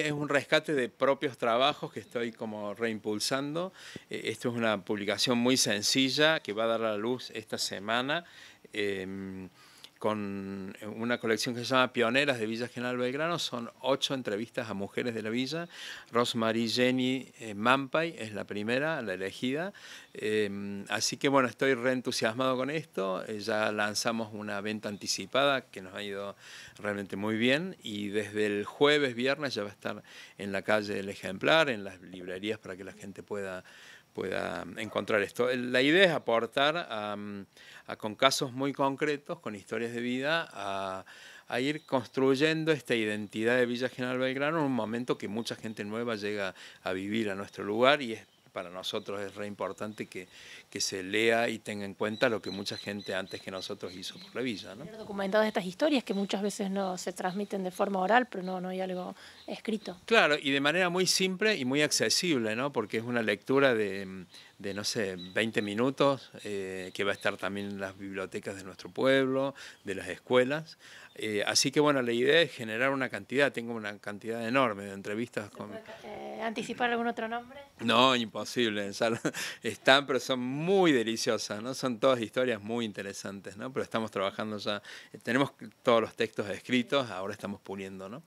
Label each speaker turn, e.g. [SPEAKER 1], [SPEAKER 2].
[SPEAKER 1] Es un rescate de propios trabajos que estoy como reimpulsando. Eh, esto es una publicación muy sencilla que va a dar a la luz esta semana. Em, con eh, una colección que se llama Pioneras de Villa General Belgrano. Son ocho entrevistas a mujeres de la villa. Rosemary Jenny eh, Mampay es la primera, la elegida. Em, así que bueno, estoy reentusiasmado con esto. Eh, ya lanzamos una venta anticipada que nos ha ido realmente muy bien y desde el jueves, viernes ya va a estar en la calle el ejemplar, en las librerías para que la gente pueda pueda encontrar esto. La idea es aportar con casos muy concretos, con historias de vida, a, ir construyendo esta identidad de Villa General Belgrano en un momento que mucha gente nueva llega a vivir a nuestro lugar y es para nosotros es re importante que, que, se lea y tenga en cuenta lo que mucha gente antes que nosotros hizo por la villa. ¿no?
[SPEAKER 2] Documentadas estas historias que muchas veces no se transmiten de forma oral, pero no, hay algo escrito.
[SPEAKER 1] Claro, y de manera muy simple y muy accesible, ¿no? porque es una lectura de, no sé, 20 minutos, eh, que va a estar también en las bibliotecas de nuestro pueblo, de las escuelas. Eh, así que bueno, la idea es generar una cantidad, tengo una cantidad enorme de entrevistas con...
[SPEAKER 3] Eh, anticipar algún otro nombre?
[SPEAKER 1] No, imposible. están, pero son muy deliciosas, ¿no? Son todas historias muy interesantes, ¿no? Pero estamos trabajando ya, tenemos todos los textos escritos, ahora estamos puliendo, ¿no?